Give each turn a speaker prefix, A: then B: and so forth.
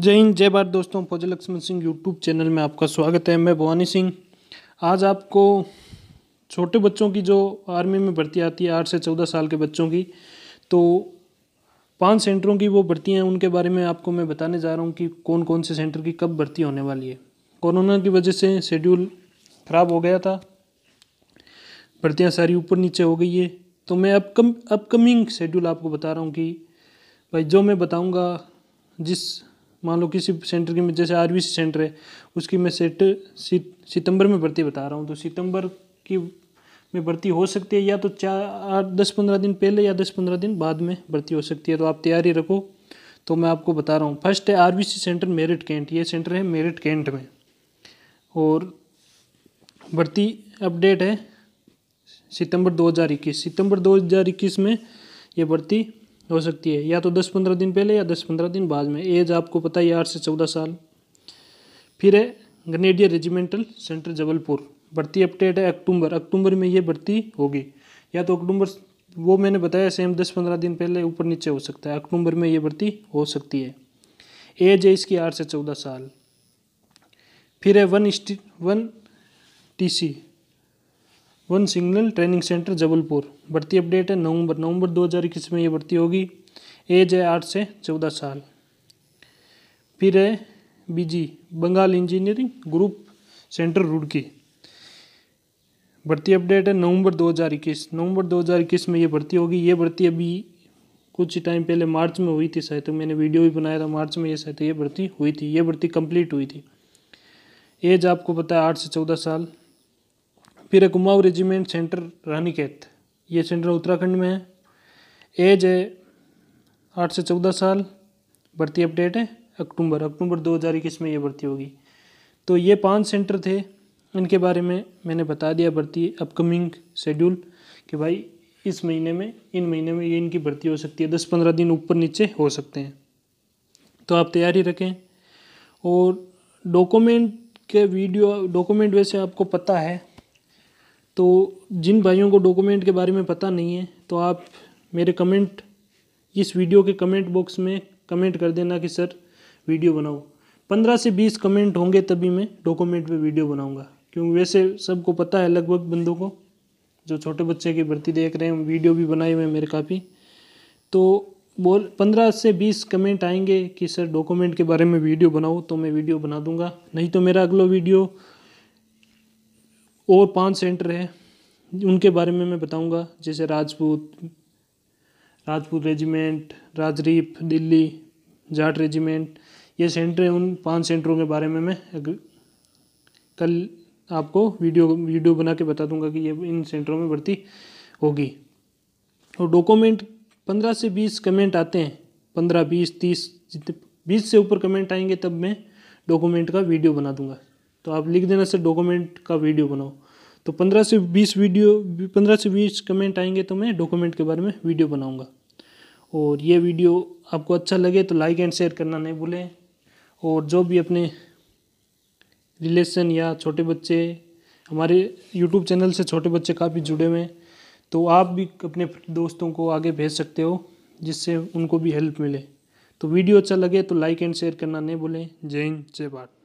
A: जय हिंद जय भारत दोस्तों फौजी लक्ष्मण सिंह यूट्यूब चैनल में आपका स्वागत है मैं भवानी सिंह आज आपको छोटे बच्चों की जो आर्मी में भर्ती आती है आठ से चौदह साल के बच्चों की तो पांच सेंटरों की वो भर्ती हैं उनके बारे में आपको मैं बताने जा रहा हूँ कि कौन कौन से सेंटर की कब भर्ती होने वाली है कोरोना की वजह से शेड्यूल ख़राब हो गया था भर्तियाँ सारी ऊपर नीचे हो गई है तो मैं अपकम अपकमिंग शेड्यूल आपको बता रहा हूँ कि भाई जो मैं बताऊँगा जिस मान लो किसी सेंटर की आर जैसे सी सेंटर है उसकी मैं सेट सितंबर में भर्ती बता रहा हूँ तो सितंबर की में भर्ती हो सकती है या तो चार आठ दस पंद्रह दिन पहले या दस पंद्रह दिन बाद में भर्ती हो सकती है तो आप तैयारी रखो तो मैं आपको बता रहा हूँ फर्स्ट है सी सेंटर मेरिट कैंट ये सेंटर है मेरिट कैंट में और भर्ती अपडेट है सितंबर 2021 सितंबर 2021 में ये भर्ती हो सकती है या तो दस पंद्रह दिन पहले या दस पंद्रह दिन बाद में एज आपको पता है आठ से चौदह साल फिर है ग्रेनेडियर रेजिमेंटल सेंटर जबलपुर भर्ती अपडेट है अक्टूबर अक्टूबर में ये भर्ती होगी या तो अक्टूबर वो मैंने बताया सेम दस पंद्रह दिन पहले ऊपर नीचे हो सकता है अक्टूबर में ये भर्ती हो सकती है एज है इसकी आठ से चौदह साल फिर है वन स्टी one T C one signal training centre Jabalpur भर्ती अपडेट है नवंबर नवंबर 2021 में ये भर्ती होगी एज है आठ से चौदह साल फिर है BG Bengal engineering group centre Roorkee भर्ती अपडेट है नवंबर 2021 नवंबर 2021 में ये भर्ती होगी ये भर्ती अभी कुछ टाइम पहले मार्च में हुई थी शायद तो मैंने वीडियो भी बनाया था मार्च में ये शायद ये भर्ती हुई थी ये भर्ती कंप्लीट हुई थी एज आपको पता है आठ से चौदह साल फिर है कुमाऊँ रेजिमेंट सेंटर रानीखेत ये सेंटर उत्तराखंड में है एज है आठ से चौदह साल भर्ती अपडेट है अक्टूबर अक्टूबर दो हज़ार इक्कीस में ये भर्ती होगी तो ये पांच सेंटर थे इनके बारे में मैंने बता दिया भर्ती अपकमिंग शेड्यूल कि भाई इस महीने में इन महीने में ये इनकी भर्ती हो सकती है दस पंद्रह दिन ऊपर नीचे हो सकते हैं तो आप तैयारी रखें और डॉक्यूमेंट के वीडियो डॉक्यूमेंट वैसे आपको पता है तो जिन भाइयों को डॉक्यूमेंट के बारे में पता नहीं है तो आप मेरे कमेंट इस वीडियो के कमेंट बॉक्स में कमेंट कर देना कि सर वीडियो बनाओ पंद्रह से बीस कमेंट होंगे तभी मैं डॉक्यूमेंट पे वीडियो बनाऊंगा क्योंकि वैसे सबको पता है लगभग बंदों को जो छोटे बच्चे की भर्ती देख रहे हैं वीडियो भी बनाए हुए हैं मेरे काफ़ी तो बोल पंद्रह से बीस कमेंट आएंगे कि सर डॉक्यूमेंट के बारे में वीडियो बनाओ तो मैं वीडियो बना दूंगा नहीं तो मेरा अगला वीडियो और पांच सेंटर हैं उनके बारे में मैं बताऊंगा जैसे राजपूत राजपूत रेजिमेंट राजरीप दिल्ली जाट रेजिमेंट ये सेंटर हैं उन पांच सेंटरों के बारे में मैं कल आपको वीडियो वीडियो बना के बता दूंगा कि ये इन सेंटरों में भर्ती होगी और डॉक्यूमेंट पंद्रह से बीस कमेंट आते हैं पंद्रह बीस तीस जितने बीस से ऊपर कमेंट आएंगे तब मैं डॉक्यूमेंट का वीडियो बना दूंगा तो आप लिख देना सर डॉक्यूमेंट का वीडियो बनाओ तो पंद्रह से बीस वीडियो पंद्रह से बीस कमेंट आएंगे तो मैं डॉक्यूमेंट के बारे में वीडियो बनाऊँगा और ये वीडियो आपको अच्छा लगे तो लाइक एंड शेयर करना नहीं भूलें और जो भी अपने रिलेशन या छोटे बच्चे हमारे यूट्यूब चैनल से छोटे बच्चे काफ़ी जुड़े हुए हैं तो आप भी अपने दोस्तों को आगे भेज सकते हो जिससे उनको भी हेल्प मिले तो वीडियो अच्छा लगे तो लाइक एंड शेयर करना नहीं भूलें जय हिंद जय भारत